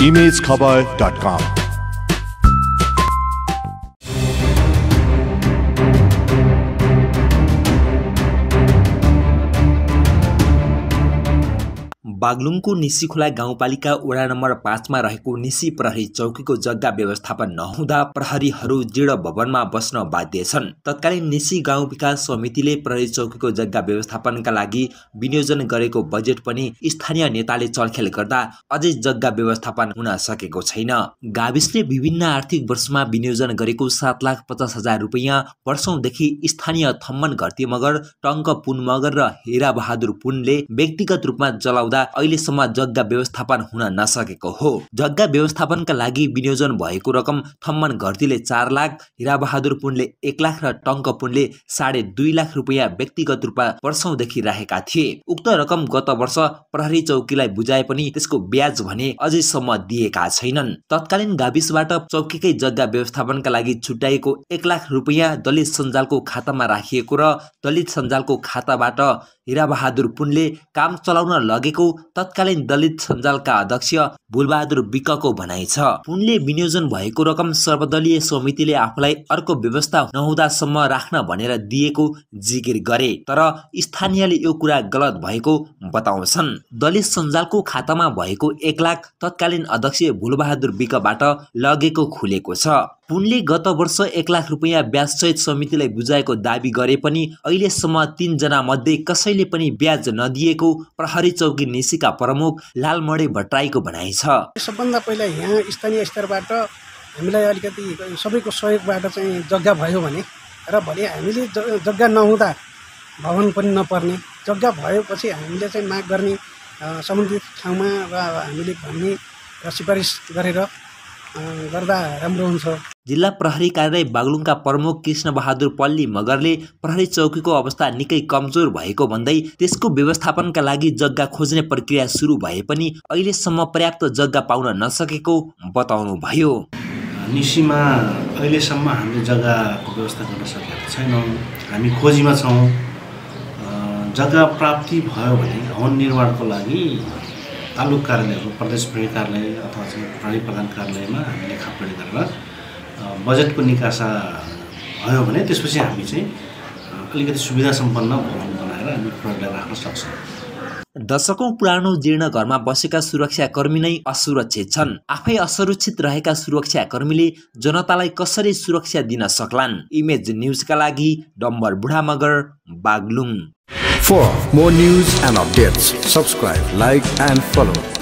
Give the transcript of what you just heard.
emailscowboy.com. बागलुङको खोला गाउँपालिका वडा नम्बर पाँचमा रहेको निसी प्रहरी चौकीको जग्गा व्यवस्थापन नहुँदा प्रहरीहरू जीर्ण भवनमा बस्न बाध्य छन् तत्कालीन निसी गाउँ विकास समितिले प्रहरी चौकीको जग्गा व्यवस्थापनका लागि विनियोजन गरेको बजेट पनि स्थानीय नेताले चलखेल गर्दा अझै जग्गा व्यवस्थापन हुन सकेको छैन गाविसले विभिन्न आर्थिक वर्षमा विनियोजन गरेको सात लाख पचास हजार रुपियाँ वर्षौंदेखि स्थानीय थम्मन घरती मगर टङ्क पुन मगर र हेराबहादुर पुनले व्यक्तिगत रूपमा चलाउँदा अहिलेसम्म जग्गा व्यवस्थापन हुन नसकेको हो जग्गा व्यवस्थापनका लागि विनियोजन भएको रकम थम्मन घर्तीले चार लाख हिराबहादुर पुनले एक लाख र टङ्क पुनले साढे दुई लाख रुपियाँ व्यक्तिगत रूपमा वर्षौंदेखि राखेका थिए उक्त रकम गत वर्ष प्रहरी चौकीलाई बुझाए पनि त्यसको ब्याज भने अझैसम्म दिएका छैनन् तत्कालीन गाविसबाट चौकीकै जग्गा व्यवस्थापनका लागि छुट्याएको एक लाख रुपियाँ दलित सञ्जालको खातामा राखिएको र दलित सञ्जालको खाताबाट हिराबहादुर पुनले काम चलाउन लगेको तत्कालीन दलित सञ्जालका अध्यक्ष भुलबहादुर विकको भनाइ छ पुनले विनियोजन भएको रकम सर्वदलीय समितिले आफूलाई अर्को व्यवस्था नहुँदासम्म राख्न भनेर दिएको जिकिर गरे तर स्थानीयले यो कुरा गलत भएको बताउँछन् दलित सञ्जालको खातामा भएको एक लाख तत्कालीन अध्यक्ष भुलबहादुर विकबाट लगेको खुलेको छ उनले गत वर्ष एक लाख रुपियाँ सहित समितिलाई बुझाएको दावी गरे पनि अहिलेसम्म तिनजना मध्ये कसैले पनि ब्याज नदिएको प्रहरी चौकी निसीका प्रमुख लालमणे भट्टराईको भनाइ छ सबभन्दा पहिला यहाँ स्थानीय स्तरबाट हामीलाई अलिकति सबैको सहयोगबाट चाहिँ जग्गा भयो भने र भने हामीले जग्गा नहुँदा भवन पनि नपर्ने जग्गा भएपछि हामीले चाहिँ माग गर्ने सम्बन्धित ठाउँमा र हामीले भन्ने र सिफारिस गरेर गर्दा राम्रो हुन्छ जिल्ला प्रहरी कार्यालय बागलुङका प्रमुख कृष्ण बहादुर पल्ली मगरले प्रहरी चौकीको अवस्था निकै कमजोर भएको भन्दै त्यसको व्यवस्थापनका लागि जग्गा खोज्ने प्रक्रिया सुरु भए पनि अहिलेसम्म पर्याप्त जग्गा पाउन नसकेको बताउनुभयो निसीमा अहिलेसम्म हामीले जग्गाको व्यवस्था गर्न सकेका छैनौँ हामी खोजीमा छौँ जग्गा प्राप्ति भयो भने भवन निर्माणको लागि तालुक कार्यालयहरू प्रदेश प्रहरी कार्यालय अथवा प्रहरी प्रधान कार्यालयमा हामीले खापडी गरेर बजेटको निकासा भयो भने त्यसपछि हामी चाहिँ अलिकति सुविधा सम्पन्न भवन बनाएर हामी प्रयोगलाई राख्न सक्छौँ दशकौँ पुरानो जीर्ण घरमा बसेका सुरक्षाकर्मी नै असुरक्षित छन् आफै असुरक्षित रहेका सुरक्षाकर्मीले जनतालाई कसरी सुरक्षा दिन सक्लान् इमेज न्युजका लागि Dambar Budha Magar Baglung for more news and updates subscribe like and follow